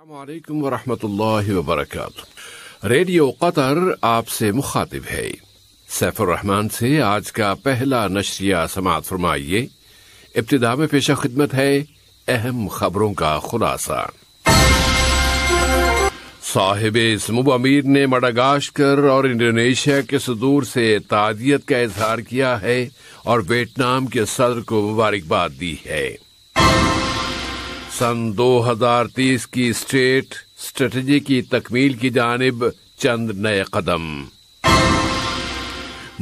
अल्लाम वरहमतुल्लाहि वबरकातु radio Qatar आपसे मुखातिब है सैफुर रहमान से आज का पहला नशरिया समात फरमाइए इब्तदा में पेशा खिदमत है अहम खबरों का खुलासा साहिब समूब अमीर ने मडागास्कर और इंडोनेशिया के सदूर से तादियत का इजहार किया है और वियतनाम के सदर को मुबारकबाद दी है सन 2030 की स्टेट स्ट्रेटजी की तकमील की जानब चंद नए कदम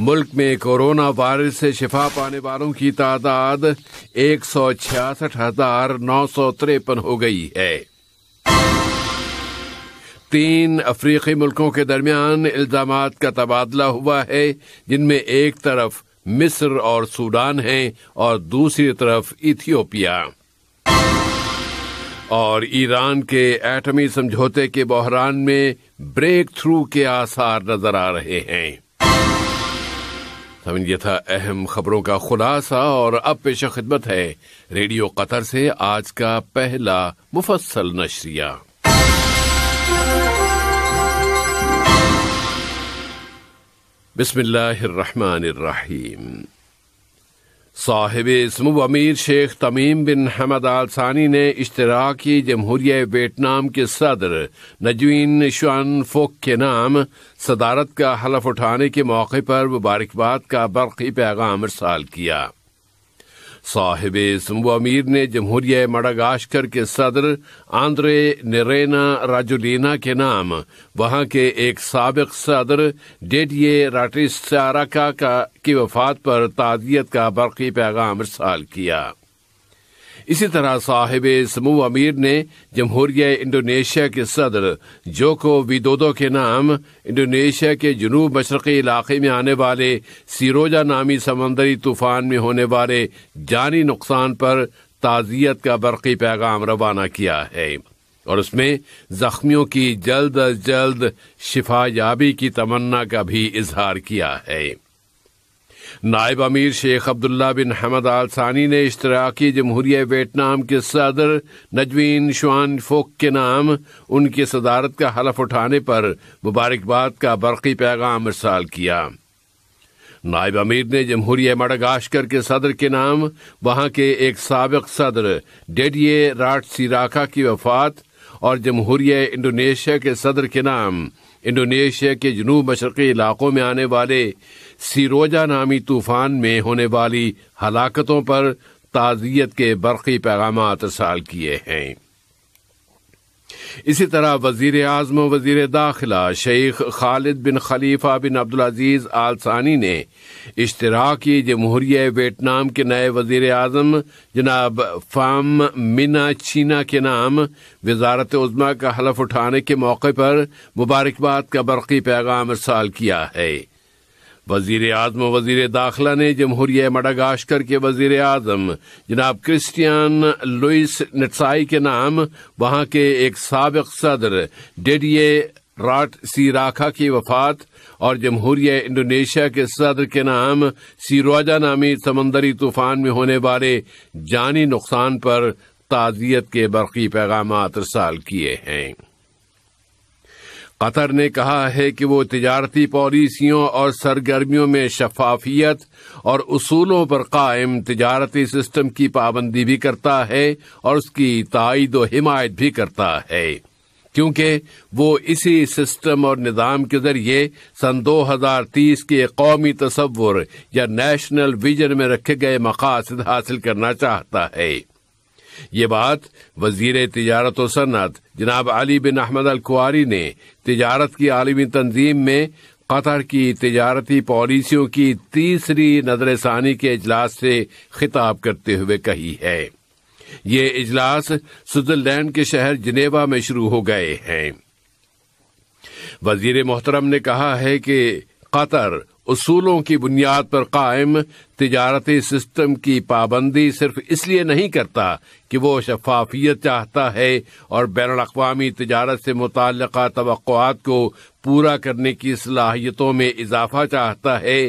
मुल्क में कोरोना वायरस से शिफा पाने वालों की तादाद एक सौ छियासठ हजार नौ सौ तिरपन हो गई है तीन अफ्रीकी मुल्कों के दरमियान इल्जाम का तबादला हुआ है जिनमें एक तरफ मिस्र और सूडान हैं और दूसरी तरफ इथियोपिया और ईरान के एटमी समझौते के बहरान में ब्रेक थ्रू के आसार नजर आ रहे हैं समझिए था अहम खबरों का खुलासा और अब पेश खिदमत है रेडियो कतर से आज का पहला मुफसल नशरिया बिस्मिल्लाहिर्रहमानिर्रहीम साहिब इसम अमीर शेख तमीम बिन हमद आल सानी ने इश्तराकी जमहूरिया वियतनाम के सदर नजवीन शुआन फोक के नाम सदारत का हलफ उठाने के मौके पर मुबारकबाद का बरकी पैगाम इरसाल किया साहिब जम्मू अमीर ने जमहूरिया मडागाशकर के सदर आंद्रे नरेना राजुलीना के नाम वहां के एक सबक सदर डेडिये राटिस चाराका की वफात पर ताजियत का बरकी पैगाम इरसाल किया इसी तरह साहिब समूह अमीर ने जमहूरिया इंडोनेशिया के सदर जोको विदोदो के नाम इंडोनेशिया के जुनूब मशरक़ी इलाके में आने वाले सिरोजा नामी समंदरी तूफान में होने वाले जानी नुकसान पर ताज़ियत का बरक़ी पैगाम रवाना किया है और उसमें जख्मियों की जल्द अज जल्द शिफायाबी की तमन्ना का भी इजहार किया है नायब अमीर शेख अब्दुल्ला बिन हमद आल सानी ने इश्तराकी जमहूरिया वियतनाम के सदर नजवीन शुआन फोक के नाम उनकी सदारत का हलफ उठाने पर मुबारकबाद का बरकी पैगाम इरसाल किया नायब अमीर ने जमहूरिया मडगाशकर के सदर के नाम वहां के एक सबक सदर डेडिये राट सिराखा की वफात और जमहूरिया इंडोनेशिया के सदर के नाम इंडोनेशिया के जनूब मशरकी इलाकों में आने वाले सिरोजा नामी तूफान में होने वाली हलाकतों पर ताजियत के बरकी पैगाम साल किए हैं इसी तरह वजीर आजम वजीर दाखिला शेख खालिद बिन खलीफा बिन अब्दुलजीज़ सानी ने इश्तराकी जमहूरिया वियतनाम के नए वजीर अजम जनाब फाम मिना चीना के नाम वजारत उजमा का हलफ उठाने के मौके पर मुबारकबाद का बरकी पैगाम साल किया है वजीर आजम वजीर दाखिला ने जमहूरी मडागाशकर के वजीर आजम जनाब क्रिस्टियन लुइस नटसाई के नाम वहां के एक सबक सदर डेडिये राट सी राखा की वफात और जमहूरी इंडोनेशिया के सदर के नाम सीरोजा नामी समंदरी तूफान में होने वाले जानी नुकसान पर ताजियत के बरकी पैगाम रसाल किए हैं कतर ने कहा है कि वो तजारती पॉलिसियों और सरगर्मियों में शफाफियत और असूलों पर कायम तजारती सिस्टम की पाबंदी भी करता है और उसकी तइद हिमायत भी करता है क्योंकि वो इसी सिस्टम और निज़ाम के जरिए सन 2030 के कौमी तस्वुर या नेशनल विजन में रखे गए मकासद हासिल करना चाहता है ये बात वजीर तजारत सन्नत जनाब अली बिन अहमद अल कुआरी ने तजारत की आलमी तंजीम में कतर की तजारती पॉलिसियों की तीसरी नजर ानी के अजलास से खिताब करते हुए कही है ये इजलास स्विट्जरलैंड के शहर जिनेवा में शुरू हो गए हैं वजीर मोहतरम ने कहा है कि कतर उसूलों की बुनियाद पर कायम तजारती सिस्टम की पाबंदी सिर्फ इसलिए नहीं करता कि वो शफाफियत चाहता है और बैन अवी तजारत से मुतल तो को पूरा करने की सलाहियतों में इजाफा चाहता है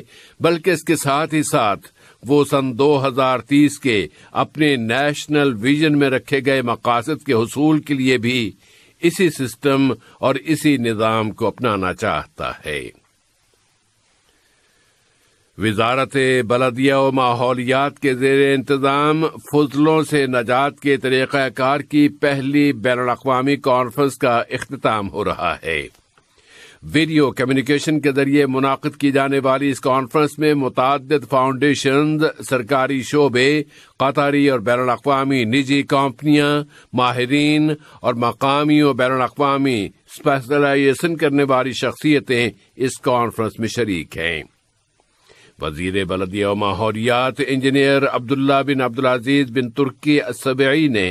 बल्कि इसके साथ ही साथ वो सन 2030 के अपने नेशनल विजन में रखे गए मकासद के हसूल के लिए भी इसी सिस्टम और इसी निज़ाम को अपनाना चाहता है वजारत बलदिया और माहौलियात के जेर इंतज़ाम फजलों से नजात के तरीक़ाकार की पहली बैन अवी कॉन्फ्रेंस का अख्ताम हो रहा है वीडियो कम्युनिकेशन के जरिए मुनद की जाने वाली इस कॉन्फ्रेंस में मुतद फाउंडेशन सरकारी शोबे कतारी और बैन अवी निजी कंपनियां माहरीन और मकामी और बैन अवी स्पेशलाइजेशन करने वाली शख्सियतें इस कॉन्फ्रेंस में शरीक हैं वजीर बलदिया माहौलियात engineer Abdullah bin Abdulaziz bin Turki Subaie ने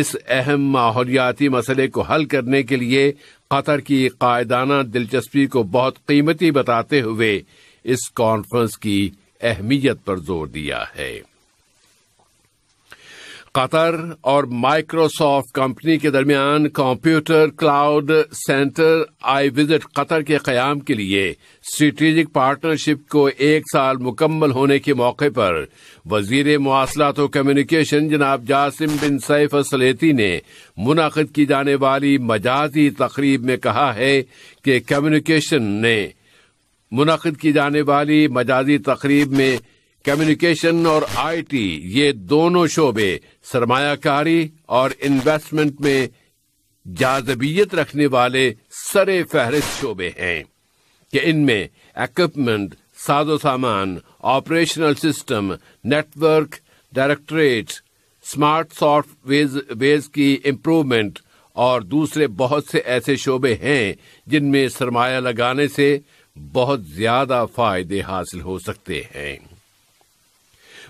इस अहम माहौलियाती मसले को हल करने के लिए कतर की कायदाना दिलचस्पी को बहुत कीमती बताते हुए इस कॉन्फ्रेंस की अहमियत पर जोर दिया है कतर और माइक्रोसॉफ्ट कंपनी के दरमियान कंप्यूटर क्लाउड सेंटर आई विजिट कतर के क्याम के लिए स्ट्रेटेजिक पार्टनरशिप को एक साल मुकम्मल होने के मौके पर वजीर मवासलात और कम्युनिकेशन जनाब जासिम बिन सैफ असलेती ने मुनद की जाने वाली मजाजी तकरीब में कहा है कि कम्युनिकेशन ने मुनद की जाने वाली मजाजी तकरीब में कम्युनिकेशन और आईटी ये दोनों शोबे सरमायाकारी और इन्वेस्टमेंट में जाजबियत रखने वाले सरे फहरिस्त शोबे हैं कि इनमें एक्विपमेंट साजो सामान operational system network directorate smart software की इम्प्रूवमेंट और दूसरे बहुत से ऐसे शोबे हैं जिनमें सरमाया लगाने से बहुत ज्यादा फायदे हासिल हो सकते हैं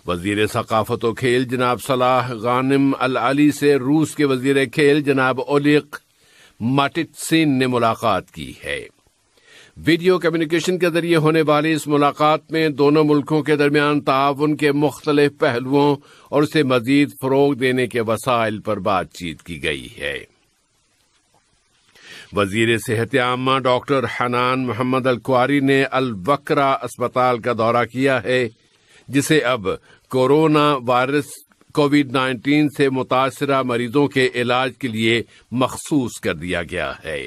वजीर सकाफत खेल जनाब सलाह गानिम अल अली से रूस के वजीर खेल जनाब ओलिक माटिटसिन ने मुलाकात की है वीडियो कम्युनिकेशन के जरिए होने वाली इस मुलाकात में दोनों मुल्कों के दरमियान ताउन के मुख्तलिफ पहलुओं और उसे मजीद फरोग देने के वसाइल पर बातचीत की गई है वजीर सेहत आमा डॉक्टर हनान मोहम्मद अलकुआरी ने अलवकरा अस्पताल का दौरा किया है जिसे अब कोरोना वायरस कोविड 19 से मुतासरा मरीजों के इलाज के लिए मखसूस कर दिया गया है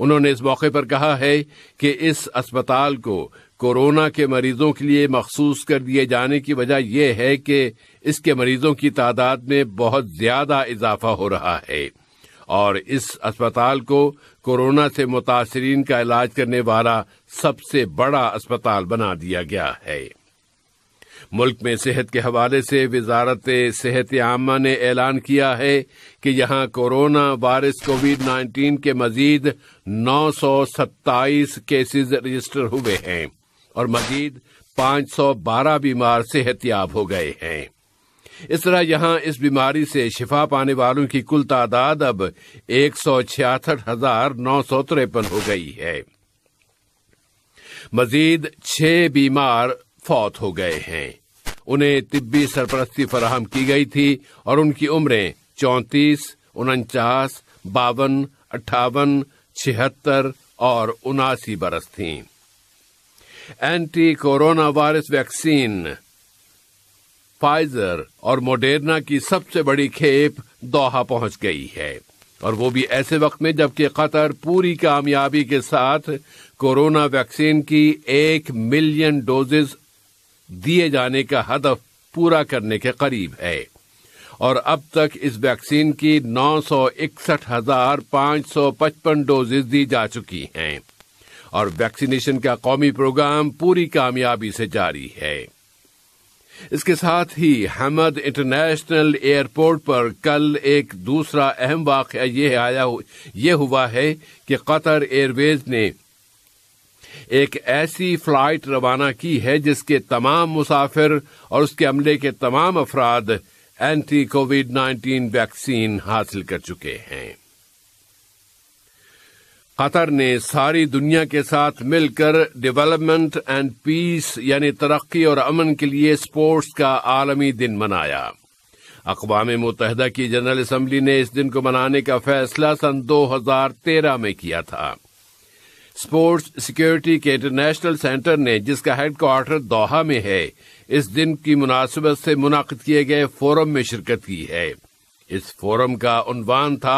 उन्होंने इस मौके पर कहा है कि इस अस्पताल को कोरोना के मरीजों के लिए मखसूस कर दिए जाने की वजह यह है कि इसके मरीजों की तादाद में बहुत ज्यादा इजाफा हो रहा है और इस अस्पताल को कोरोना से मुतासरीन का इलाज करने वाला सबसे बड़ा अस्पताल बना दिया गया है मुल्क में सेहत के हवाले से वजारत सेहत आमा ने ऐलान किया है कि यहां कोरोना वायरस कोविड नाइन्टीन के मजीद नौ सौ सत्ताईस केसेज रजिस्टर हुए हैं और मजीद पांच सौ बारह बीमार सेहतियाब हो गए हैं इस तरह यहां इस बीमारी से शिफा पाने वालों की कुल तादाद अब एक सौ छियासठ हजार नौ सौ तिरपन हो गई है मजीद छह बीमार फौत हो गए हैं उन्हें तिब्बी सरपरस्ती फराहम की गई थी और उनकी उम्रें चौंतीस उनचास बावन अट्ठावन छिहत्तर और उनासी बरस थी anti corona virus vaccine Pfizer और मोडेरना की सबसे बड़ी खेप दोहा पहुंच गई है और वो भी ऐसे वक्त में जबकि कतर पूरी कामयाबी के साथ कोरोना वैक्सीन की एक मिलियन डोजेस दिए जाने का हदफ पूरा करने के करीब है और अब तक इस वैक्सीन की नौ सौ इकसठ हजार पांच सौ पचपन डोजेज दी जा चुकी हैं और वैक्सीनेशन का कौमी प्रोग्राम पूरी कामयाबी से जारी है इसके साथ ही हमद इंटरनेशनल एयरपोर्ट पर कल एक दूसरा अहम वाक़ यह आया ये हुआ है कि कतर एयरवेज ने एक ऐसी फ्लाइट रवाना की है जिसके तमाम मुसाफिर और उसके अमले के तमाम अफराद एंटी कोविड 19 वैक्सीन हासिल कर चुके हैं कतर ने सारी दुनिया के साथ मिलकर डेवलपमेंट एंड पीस यानी तरक्की और अमन के लिए स्पोर्ट्स का आलमी दिन मनाया अकवाम मुतहदा की जनरल असम्बली ने इस दिन को मनाने का फैसला सन 2013 में किया था स्पोर्ट्स सिक्योरिटी के इंटरनेशनल सेंटर ने जिसका हेड क्वार्टर दोहा में है इस दिन की मुनासिबत से मुनद किए गए फोरम में शिरकत की है इस फोरम का उनवान था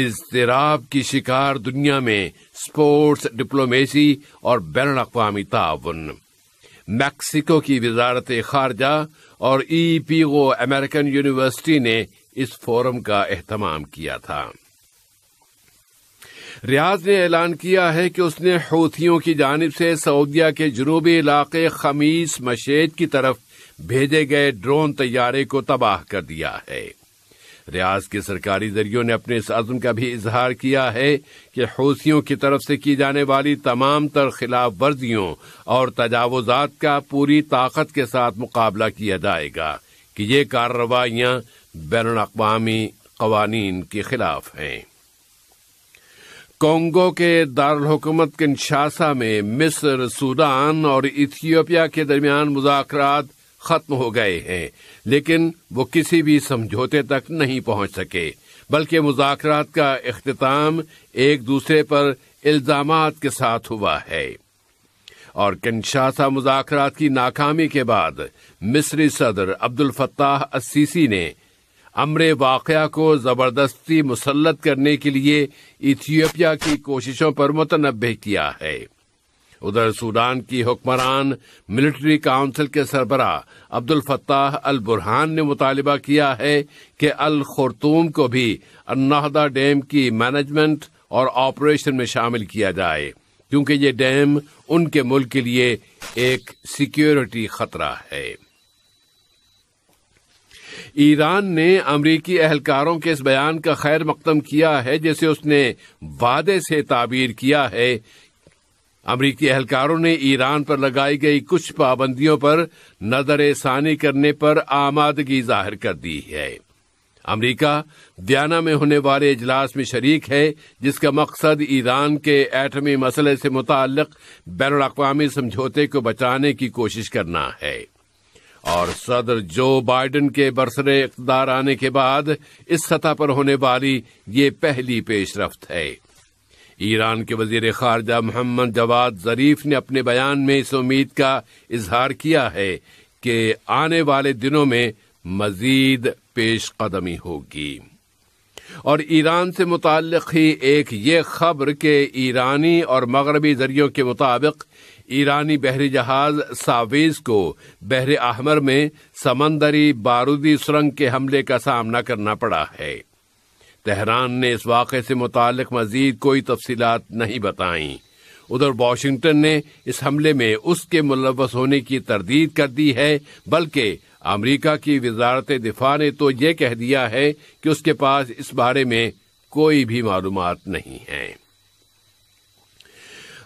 इजतराब की शिकार दुनिया में स्पोर्ट्स डिप्लोमेसी और बैन अवी ताउन मैक्सिको की वजारत खारजा और E P O American university ने इस फोरम का अहतमाम किया था रियाज ने ऐलान किया है कि उसने हौथियों की जानब से सऊदिया के जनूबी इलाके खमीस मशेद की तरफ भेजे गए ड्रोन तैयारे को तबाह कर दिया है रियाज के सरकारी जरियो ने अपने इस आजम का भी इजहार किया है कि हौसियों की तरफ से की जाने वाली तमाम तर खिलाफ वर्जियों और तजावजात का पूरी ताकत के साथ मुकाबला किया जाएगा कि ये कार्रवाइयाँ बैन अवी कवानीन के खिलाफ हैं कोंगो के दारकूमत किन्शासा में मिस्र सूडान और इथियोपिया के दरमियान मुजाकर खत्म हो गए हैं लेकिन वो किसी भी समझौते तक नहीं पहुंच सके बल्कि मुजाकर का अख्ताम एक दूसरे पर इल्जाम के साथ हुआ है और किन्शासा मुजाकर की नाकामी के बाद मिस्री सदर अब्दुल फत्ताह असीसी ने अमर वाक़ को ज़बरदस्ती मुसलत करने के लिए इथियोपिया की कोशिशों पर मुतनबे किया है उधर सूडान की हुक्मरान मिलिट्री काउंसिल के सरबरा अब्दुल फत्ताह अल बुरहान ने मुतालबा किया है कि अल खुरतूम को भी अन्नाहदा डैम की मैनेजमेंट और ऑपरेशन में शामिल किया जाए क्योंकि ये डैम उनके मुल्क के लिए एक सिक्योरिटी खतरा है ईरान ने अमरीकी एहलकारों के इस बयान का खैर मकदम किया है जैसे उसने वादे से ताबीर किया है अमरीकी एहलकारों ने ईरान पर लगाई गई कुछ पाबंदियों पर नजर करने पर आमादगी जाहिर कर दी है अमरीका दियाना में होने वाले इजलास में शरीक है जिसका मकसद ईरान के एटमी मसले से मुतक बैन अवी समझौते को बचाने की कोशिश करना है और सदर जो बाइडेन के बरसरे इकदार आने के बाद इस सतह पर होने वाली ये पहली पेशरफ है ईरान के वजीर खारजा मोहम्मद जवाद जरीफ ने अपने बयान में इस उम्मीद का इजहार किया है कि आने वाले दिनों में मजीद पेश कदमी होगी और ईरान से मुतल ही एक ये खबर के ईरानी और मगरबी जरियों के मुताबिक ईरानी बहरी जहाज सावेज को बहर आहमर में समंदरी बारूदी सुरंग के हमले का सामना करना पड़ा है तेहरान ने इस वाक़े से मुतक मजीद कोई तफसीत नहीं बताई उधर वाशिंगटन ने इस हमले में उसके मुलवस होने की तरदीद कर दी है बल्कि अमरीका की वजारत दिफा ने तो ये कह दिया है कि उसके पास इस बारे में कोई भी मालूम नहीं है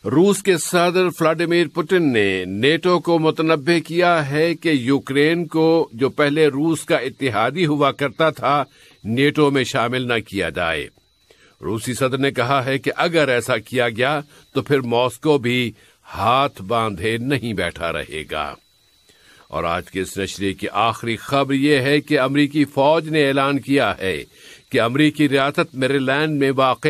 रूस के सदर व्लादिमीर पुतिन ने नेटो को मुतनबे किया है कि यूक्रेन को जो पहले रूस का इतिहादी हुआ करता था नेटो में शामिल न किया जाए रूसी सदर ने कहा है कि अगर ऐसा किया गया तो फिर मॉस्को भी हाथ बांधे नहीं बैठा रहेगा और आज के इस नशरे की आखिरी खबर यह है कि अमरीकी फौज ने ऐलान किया है कि अमरीकी रियासत मेरेलैंड में वाक़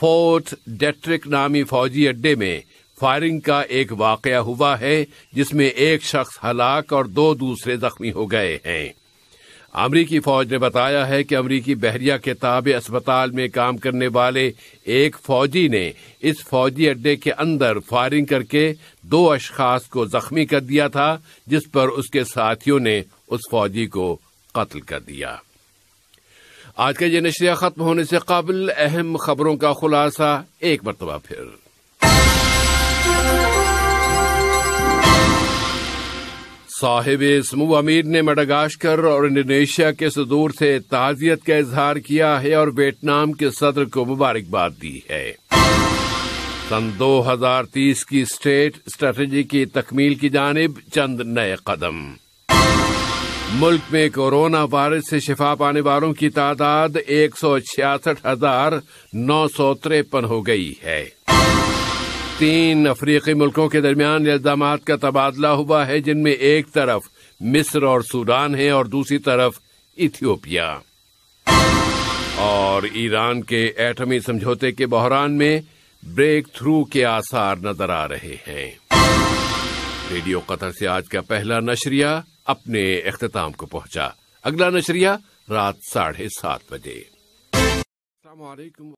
फोर्थ डेट्रिक नामी फौजी अड्डे में फायरिंग का एक वाकया हुआ है जिसमें एक शख्स हलाक और दो दूसरे जख्मी हो गए हैं अमरीकी फौज ने बताया है कि अमरीकी बहरिया के ताबे अस्पताल में काम करने वाले एक फौजी ने इस फौजी अड्डे के अंदर फायरिंग करके दो अशखास को जख्मी कर दिया था जिस पर उसके साथियों ने उस फौजी को कत्ल कर दिया आज का ये नशरिया खत्म होने से काबिल अहम खबरों का खुलासा एक मरतबा फिर साहिब इसमू अमीर ने मेडागास्कर और इंडोनेशिया के सदूर से ताजियत का इजहार किया है और वियतनाम के सदर को मुबारकबाद दी है सन दो हजार तीस की स्टेट स्ट्रेटेजी की तकमील की जानब चंद नए कदम मुल्क में कोरोना वायरस से शिफा पाने वालों की तादाद एक सौ छियासठ हजार नौ सौ तिरपन हो गई है तीन अफ्रीकी मुल्कों के दरमियान इल्जाम का तबादला हुआ है जिनमें एक तरफ मिस्र और सूडान है और दूसरी तरफ इथियोपिया और ईरान के एटमी समझौते के बहरान में ब्रेक थ्रू के आसार नजर आ रहे हैं रेडियो कतर से आज का पहला नशरिया अपने अख्ताम को पहुंचा अगला नशरिया रात साढ़े सात बजे